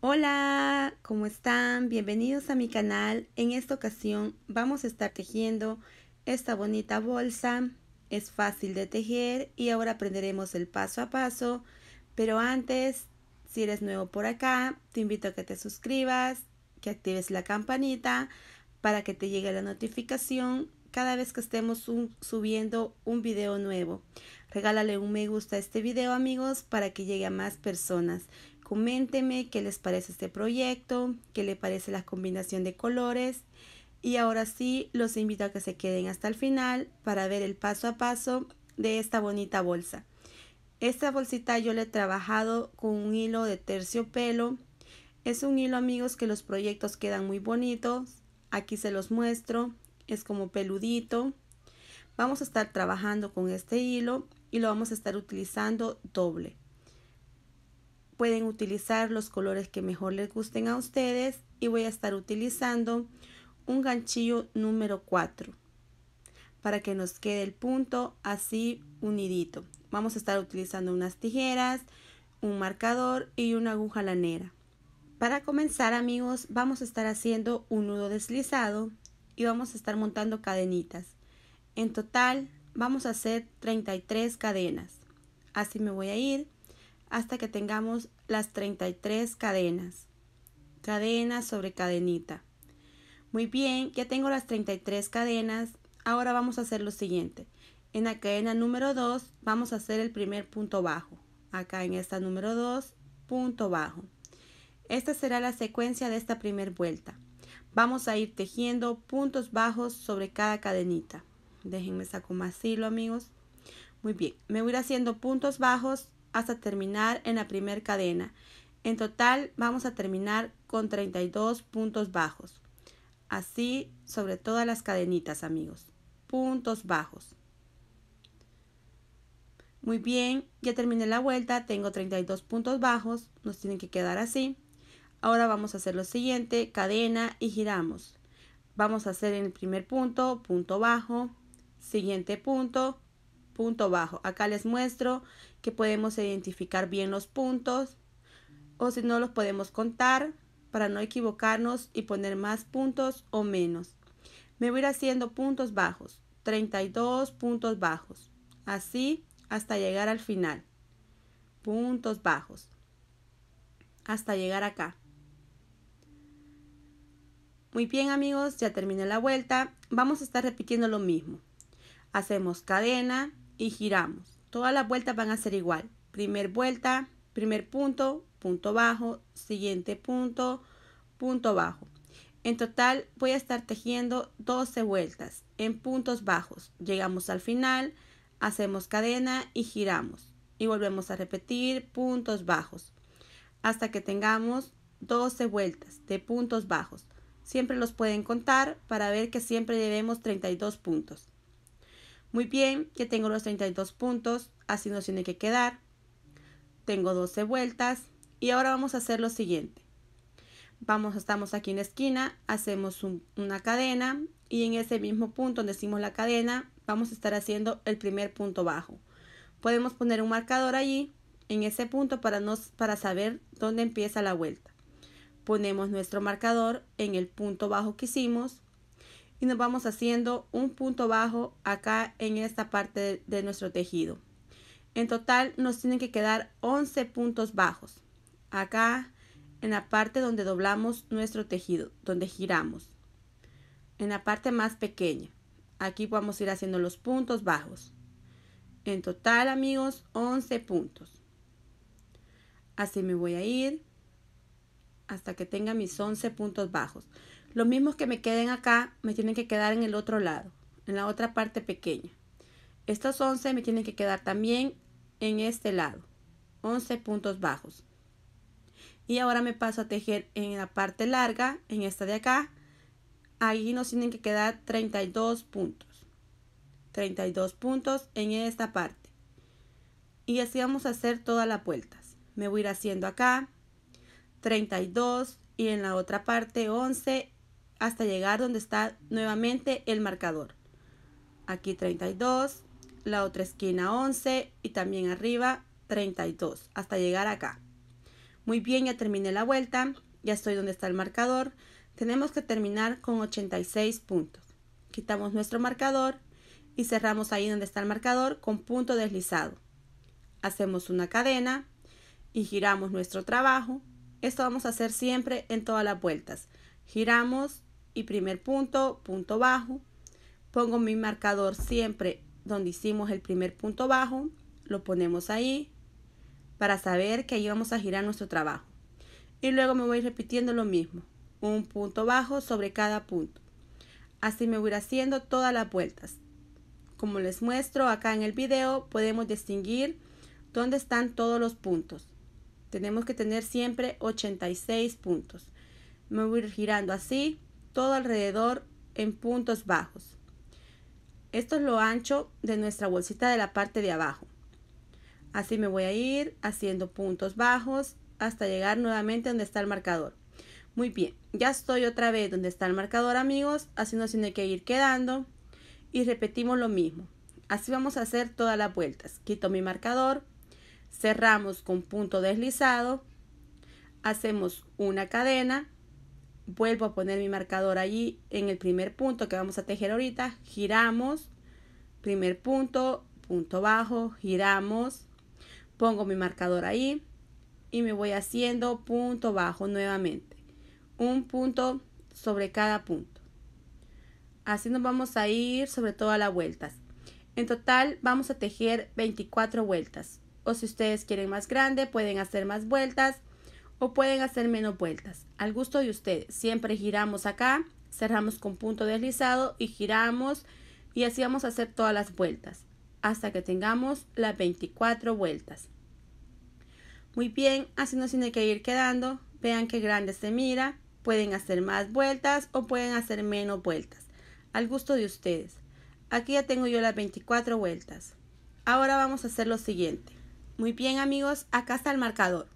Hola, ¿cómo están? Bienvenidos a mi canal. En esta ocasión vamos a estar tejiendo esta bonita bolsa. Es fácil de tejer y ahora aprenderemos el paso a paso. Pero antes, si eres nuevo por acá, te invito a que te suscribas, que actives la campanita para que te llegue la notificación cada vez que estemos subiendo un video nuevo. Regálale un me gusta a este video amigos para que llegue a más personas coméntenme qué les parece este proyecto, qué le parece la combinación de colores. Y ahora sí, los invito a que se queden hasta el final para ver el paso a paso de esta bonita bolsa. Esta bolsita yo la he trabajado con un hilo de terciopelo. Es un hilo amigos que los proyectos quedan muy bonitos. Aquí se los muestro. Es como peludito. Vamos a estar trabajando con este hilo y lo vamos a estar utilizando doble. Pueden utilizar los colores que mejor les gusten a ustedes y voy a estar utilizando un ganchillo número 4 para que nos quede el punto así unidito. Vamos a estar utilizando unas tijeras, un marcador y una aguja lanera. Para comenzar amigos vamos a estar haciendo un nudo deslizado y vamos a estar montando cadenitas. En total vamos a hacer 33 cadenas. Así me voy a ir hasta que tengamos las 33 cadenas. Cadena sobre cadenita. Muy bien, ya tengo las 33 cadenas. Ahora vamos a hacer lo siguiente. En la cadena número 2 vamos a hacer el primer punto bajo. Acá en esta número 2, punto bajo. Esta será la secuencia de esta primera vuelta. Vamos a ir tejiendo puntos bajos sobre cada cadenita. Déjenme saco más hilo amigos. Muy bien, me voy a haciendo puntos bajos hasta terminar en la primera cadena. En total vamos a terminar con 32 puntos bajos. Así sobre todas las cadenitas amigos. Puntos bajos. Muy bien, ya terminé la vuelta, tengo 32 puntos bajos, nos tienen que quedar así. Ahora vamos a hacer lo siguiente, cadena y giramos. Vamos a hacer en el primer punto, punto bajo, siguiente punto, punto bajo. Acá les muestro que podemos identificar bien los puntos o si no los podemos contar para no equivocarnos y poner más puntos o menos. Me voy a ir haciendo puntos bajos, 32 puntos bajos, así hasta llegar al final. Puntos bajos, hasta llegar acá. Muy bien amigos, ya terminé la vuelta. Vamos a estar repitiendo lo mismo. Hacemos cadena, y giramos. Todas las vueltas van a ser igual. Primer vuelta, primer punto, punto bajo, siguiente punto, punto bajo. En total voy a estar tejiendo 12 vueltas en puntos bajos. Llegamos al final, hacemos cadena y giramos. Y volvemos a repetir puntos bajos hasta que tengamos 12 vueltas de puntos bajos. Siempre los pueden contar para ver que siempre debemos 32 puntos. Muy bien, que tengo los 32 puntos, así nos tiene que quedar. Tengo 12 vueltas y ahora vamos a hacer lo siguiente. Vamos, estamos aquí en la esquina, hacemos una cadena y en ese mismo punto donde hicimos la cadena vamos a estar haciendo el primer punto bajo. Podemos poner un marcador allí en ese punto para, para saber dónde empieza la vuelta. Ponemos nuestro marcador en el punto bajo que hicimos y nos vamos haciendo un punto bajo acá en esta parte de, nuestro tejido. En total nos tienen que quedar 11 puntos bajos. Acá en la parte donde doblamos nuestro tejido, donde giramos. En la parte más pequeña. Aquí vamos a ir haciendo los puntos bajos. En total, amigos, 11 puntos. Así me voy a ir hasta que tenga mis 11 puntos bajos. Los mismos que me queden acá me tienen que quedar en el otro lado, en la otra parte pequeña. Estos 11 me tienen que quedar también en este lado, 11 puntos bajos. Y ahora me paso a tejer en la parte larga, en esta de acá. Ahí nos tienen que quedar 32 puntos. 32 puntos en esta parte. Y así vamos a hacer todas las vueltas. Me voy a ir haciendo acá, 32 y en la otra parte 11 hasta llegar donde está nuevamente el marcador. Aquí 32, la otra esquina 11 y también arriba 32 hasta llegar acá. Muy bien, ya terminé la vuelta, ya estoy donde está el marcador. Tenemos que terminar con 86 puntos. Quitamos nuestro marcador y cerramos ahí donde está el marcador con punto deslizado. Hacemos una cadena y giramos nuestro trabajo esto vamos a hacer siempre en todas las vueltas. Giramos y primer punto, punto bajo. Pongo mi marcador siempre donde hicimos el primer punto bajo. Lo ponemos ahí para saber que ahí vamos a girar nuestro trabajo. Y luego me voy repitiendo lo mismo. Un punto bajo sobre cada punto. Así me voy haciendo todas las vueltas. Como les muestro acá en el video, podemos distinguir dónde están todos los puntos. Tenemos que tener siempre 86 puntos. Me voy ir girando así, todo alrededor en puntos bajos. Esto es lo ancho de nuestra bolsita de la parte de abajo. Así me voy a ir haciendo puntos bajos hasta llegar nuevamente donde está el marcador. Muy bien, ya estoy otra vez donde está el marcador amigos, así nos tiene que ir quedando y repetimos lo mismo. Así vamos a hacer todas las vueltas. Quito mi marcador, cerramos con punto deslizado, hacemos una cadena, vuelvo a poner mi marcador allí en el primer punto que vamos a tejer ahorita, giramos, primer punto, punto bajo, giramos, pongo mi marcador ahí y me voy haciendo punto bajo nuevamente, un punto sobre cada punto. Así nos vamos a ir sobre todas las vueltas. En total vamos a tejer 24 vueltas si ustedes quieren más grande, pueden hacer más vueltas o pueden hacer menos vueltas. Al gusto de ustedes. Siempre giramos acá, cerramos con punto deslizado y giramos y así vamos a hacer todas las vueltas hasta que tengamos las 24 vueltas. Muy bien, así nos tiene que ir quedando. Vean qué grande se mira. Pueden hacer más vueltas o pueden hacer menos vueltas. Al gusto de ustedes. Aquí ya tengo yo las 24 vueltas. Ahora vamos a hacer lo siguiente. Muy bien amigos, acá está el marcador.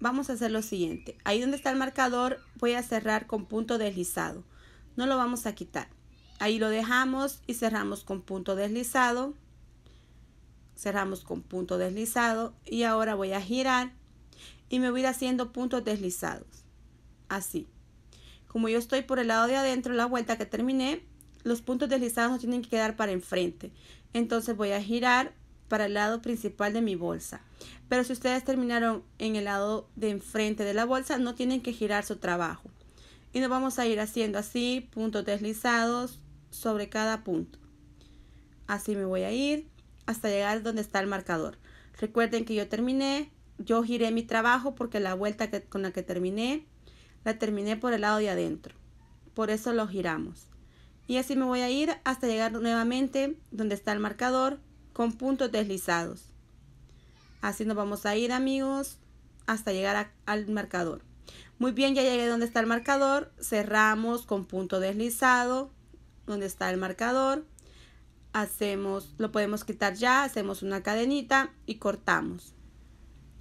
Vamos a hacer lo siguiente. Ahí donde está el marcador voy a cerrar con punto deslizado. No lo vamos a quitar. Ahí lo dejamos y cerramos con punto deslizado. Cerramos con punto deslizado y ahora voy a girar y me voy a haciendo puntos deslizados. Así. Como yo estoy por el lado de adentro, la vuelta que terminé, los puntos deslizados no tienen que quedar para enfrente. Entonces voy a girar para el lado principal de mi bolsa. Pero si ustedes terminaron en el lado de enfrente de la bolsa, no tienen que girar su trabajo. Y nos vamos a ir haciendo así, puntos deslizados sobre cada punto. Así me voy a ir hasta llegar donde está el marcador. Recuerden que yo terminé, yo giré mi trabajo porque la vuelta con la que terminé, la terminé por el lado de adentro. Por eso lo giramos. Y así me voy a ir hasta llegar nuevamente donde está el marcador, con puntos deslizados. Así nos vamos a ir amigos hasta llegar al marcador. Muy bien, ya llegué donde está el marcador. Cerramos con punto deslizado donde está el marcador. Hacemos, lo podemos quitar ya, hacemos una cadenita y cortamos.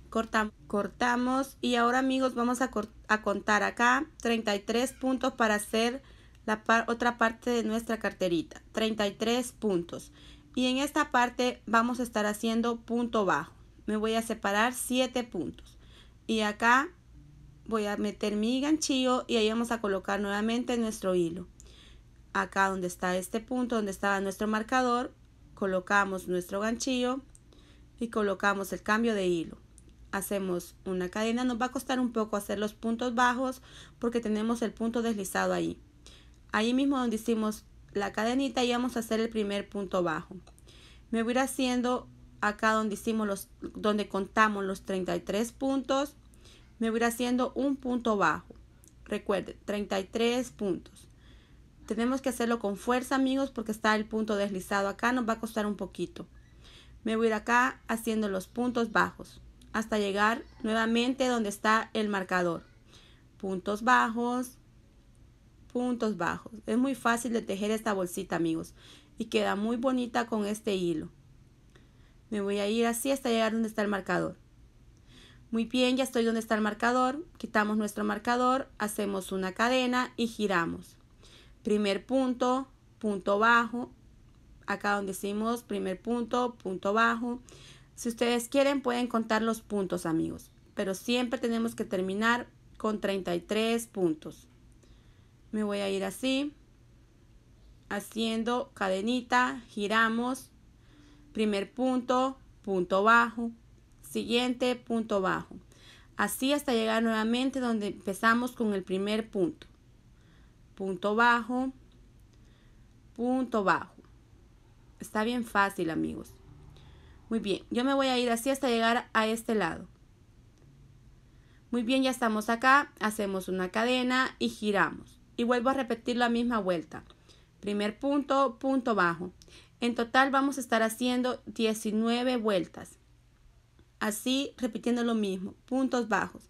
Cortamos, cortamos y ahora amigos vamos a, contar acá 33 puntos para hacer la otra parte de nuestra carterita. 33 puntos. Y en esta parte vamos a estar haciendo punto bajo. Me voy a separar siete puntos. Y acá voy a meter mi ganchillo y ahí vamos a colocar nuevamente nuestro hilo. Acá donde está este punto, donde estaba nuestro marcador, colocamos nuestro ganchillo y colocamos el cambio de hilo. Hacemos una cadena, nos va a costar un poco hacer los puntos bajos porque tenemos el punto deslizado ahí. Ahí mismo donde hicimos la cadenita y vamos a hacer el primer punto bajo. Me voy a ir haciendo acá donde hicimos los, donde contamos los 33 puntos, me voy ir haciendo un punto bajo. Recuerde, 33 puntos. Tenemos que hacerlo con fuerza, amigos, porque está el punto deslizado acá, nos va a costar un poquito. Me voy a ir acá haciendo los puntos bajos hasta llegar nuevamente donde está el marcador. Puntos bajos, puntos bajos. Es muy fácil de tejer esta bolsita, amigos. Y queda muy bonita con este hilo. Me voy a ir así hasta llegar donde está el marcador. Muy bien, ya estoy donde está el marcador. Quitamos nuestro marcador, hacemos una cadena y giramos. Primer punto, punto bajo. Acá donde hicimos primer punto, punto bajo. Si ustedes quieren pueden contar los puntos, amigos. Pero siempre tenemos que terminar con 33 puntos me voy a ir así, haciendo cadenita, giramos, primer punto, punto bajo, siguiente, punto bajo. Así hasta llegar nuevamente donde empezamos con el primer punto. Punto bajo, punto bajo. Está bien fácil, amigos. Muy bien, yo me voy a ir así hasta llegar a este lado. Muy bien, ya estamos acá, hacemos una cadena y giramos y vuelvo a repetir la misma vuelta. Primer punto, punto bajo. En total vamos a estar haciendo 19 vueltas. Así repitiendo lo mismo, puntos bajos.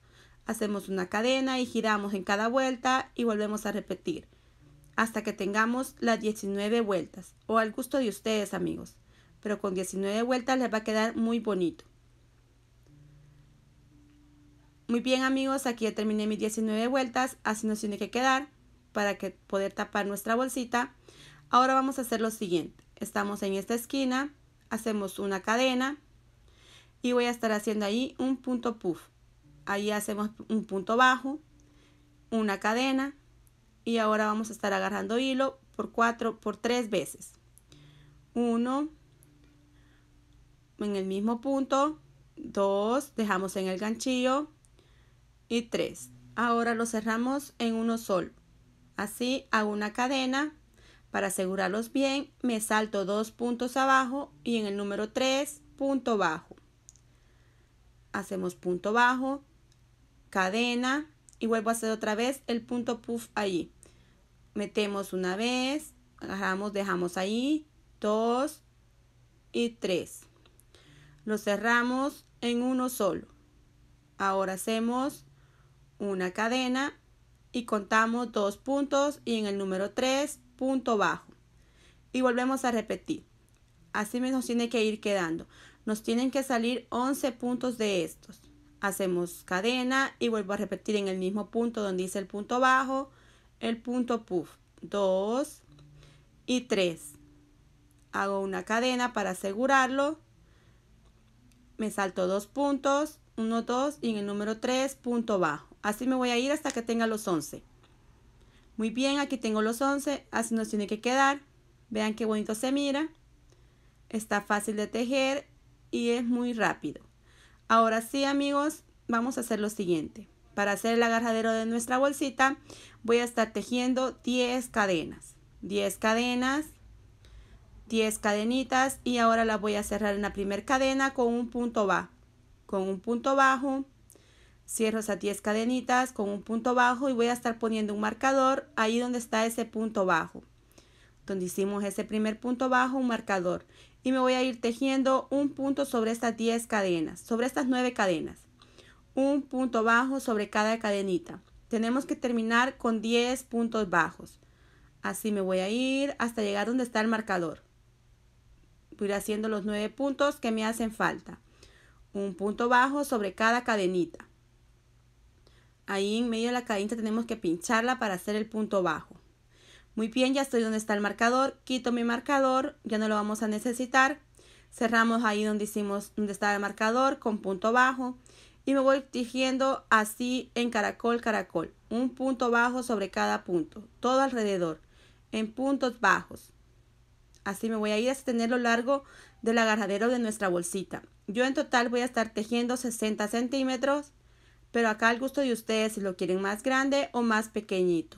Hacemos una cadena y giramos en cada vuelta y volvemos a repetir hasta que tengamos las 19 vueltas o al gusto de ustedes amigos. Pero con 19 vueltas les va a quedar muy bonito. Muy bien amigos, aquí ya terminé mis 19 vueltas, así nos tiene que quedar para que poder tapar nuestra bolsita. Ahora vamos a hacer lo siguiente. Estamos en esta esquina, hacemos una cadena y voy a estar haciendo ahí un punto puff. Ahí hacemos un punto bajo, una cadena y ahora vamos a estar agarrando hilo por cuatro, por tres veces. Uno, en el mismo punto, dos, dejamos en el ganchillo y tres. Ahora lo cerramos en uno solo. Así hago una cadena. Para asegurarlos bien, me salto dos puntos abajo y en el número 3, punto bajo. Hacemos punto bajo, cadena y vuelvo a hacer otra vez el punto puff ahí Metemos una vez, agarramos, dejamos ahí, dos y tres. Lo cerramos en uno solo. Ahora hacemos una cadena y contamos dos puntos y en el número 3 punto bajo. Y volvemos a repetir. Así nos tiene que ir quedando. Nos tienen que salir 11 puntos de estos. Hacemos cadena y vuelvo a repetir en el mismo punto donde dice el punto bajo, el punto puff. 2 y 3. Hago una cadena para asegurarlo. Me salto dos puntos, 1, 2 y en el número 3 punto bajo. Así me voy a ir hasta que tenga los 11. Muy bien, aquí tengo los 11, así nos tiene que quedar. Vean qué bonito se mira. Está fácil de tejer y es muy rápido. Ahora sí, amigos, vamos a hacer lo siguiente. Para hacer el agarradero de nuestra bolsita, voy a estar tejiendo 10 cadenas. 10 cadenas, 10 cadenitas y ahora la voy a cerrar en la primera cadena con un punto bajo. Con un punto bajo cierro esas 10 cadenitas con un punto bajo y voy a estar poniendo un marcador ahí donde está ese punto bajo. Donde hicimos ese primer punto bajo, un marcador. Y me voy a ir tejiendo un punto sobre estas 10 cadenas, sobre estas 9 cadenas. Un punto bajo sobre cada cadenita. Tenemos que terminar con 10 puntos bajos. Así me voy a ir hasta llegar donde está el marcador. Voy a ir haciendo los 9 puntos que me hacen falta. Un punto bajo sobre cada cadenita. Ahí en medio de la cadenita tenemos que pincharla para hacer el punto bajo. Muy bien, ya estoy donde está el marcador. Quito mi marcador, ya no lo vamos a necesitar. Cerramos ahí donde hicimos, donde estaba el marcador con punto bajo. Y me voy tejiendo así en caracol, caracol. Un punto bajo sobre cada punto, todo alrededor, en puntos bajos. Así me voy a ir a tener lo largo del agarradero de nuestra bolsita. Yo en total voy a estar tejiendo 60 centímetros pero acá al gusto de ustedes si lo quieren más grande o más pequeñito.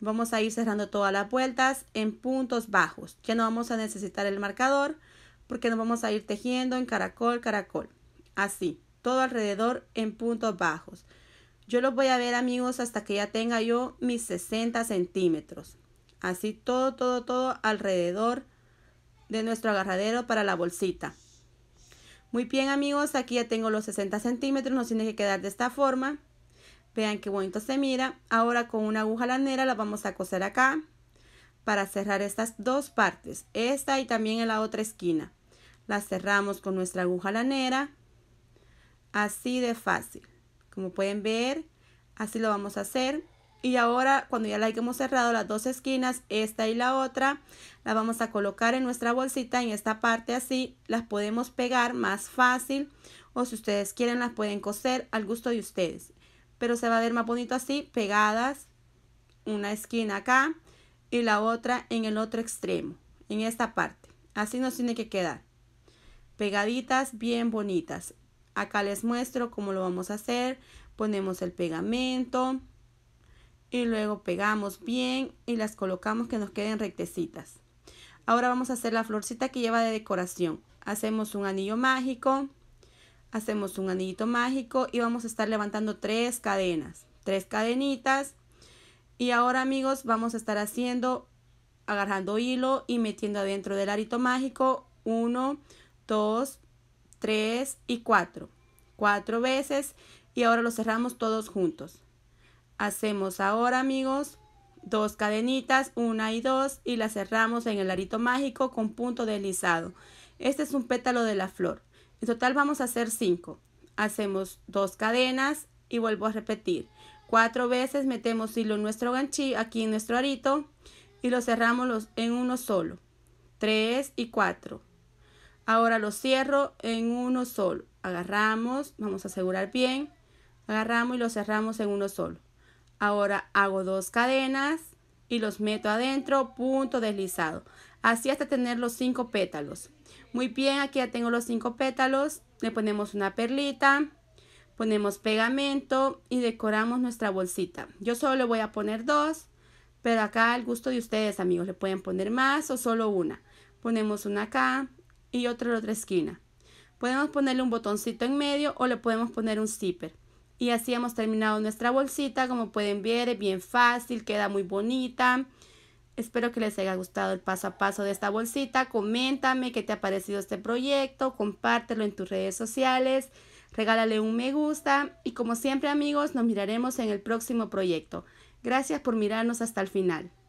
Vamos a ir cerrando todas las vueltas en puntos bajos. Ya no vamos a necesitar el marcador porque nos vamos a ir tejiendo en caracol, caracol. Así, todo alrededor en puntos bajos. Yo los voy a ver amigos hasta que ya tenga yo mis 60 centímetros. Así todo, todo, todo alrededor de nuestro agarradero para la bolsita. Muy bien amigos, aquí ya tengo los 60 centímetros, nos tiene que quedar de esta forma. Vean qué bonito se mira. Ahora con una aguja lanera la vamos a coser acá para cerrar estas dos partes, esta y también en la otra esquina. La cerramos con nuestra aguja lanera, así de fácil. Como pueden ver, así lo vamos a hacer. Y ahora cuando ya la hayamos cerrado las dos esquinas, esta y la otra, la vamos a colocar en nuestra bolsita en esta parte así, las podemos pegar más fácil o si ustedes quieren las pueden coser al gusto de ustedes. Pero se va a ver más bonito así, pegadas, una esquina acá y la otra en el otro extremo, en esta parte. Así nos tiene que quedar. Pegaditas bien bonitas. Acá les muestro cómo lo vamos a hacer. Ponemos el pegamento y luego pegamos bien y las colocamos que nos queden rectecitas. Ahora vamos a hacer la florcita que lleva de decoración. Hacemos un anillo mágico, hacemos un anillo mágico y vamos a estar levantando tres cadenas, tres cadenitas. Y ahora amigos vamos a estar haciendo, agarrando hilo y metiendo adentro del arito mágico 1, 2, 3 y 4. Cuatro veces y ahora lo cerramos todos juntos. Hacemos ahora amigos dos cadenitas, una y dos y la cerramos en el arito mágico con punto deslizado. Este es un pétalo de la flor. En total vamos a hacer cinco. Hacemos dos cadenas y vuelvo a repetir. Cuatro veces metemos hilo en nuestro ganchillo aquí en nuestro arito y lo cerramos en uno solo. Tres y cuatro. Ahora lo cierro en uno solo. Agarramos, vamos a asegurar bien. Agarramos y lo cerramos en uno solo. Ahora hago dos cadenas y los meto adentro, punto deslizado. Así hasta tener los cinco pétalos. Muy bien, aquí ya tengo los cinco pétalos. Le ponemos una perlita, ponemos pegamento y decoramos nuestra bolsita. Yo solo le voy a poner dos, pero acá al gusto de ustedes, amigos, le pueden poner más o solo una. Ponemos una acá y otra en la otra esquina. Podemos ponerle un botoncito en medio o le podemos poner un zipper. Y así hemos terminado nuestra bolsita, como pueden ver, es bien fácil, queda muy bonita. Espero que les haya gustado el paso a paso de esta bolsita. Coméntame qué te ha parecido este proyecto, compártelo en tus redes sociales, regálale un me gusta y como siempre amigos, nos miraremos en el próximo proyecto. Gracias por mirarnos hasta el final.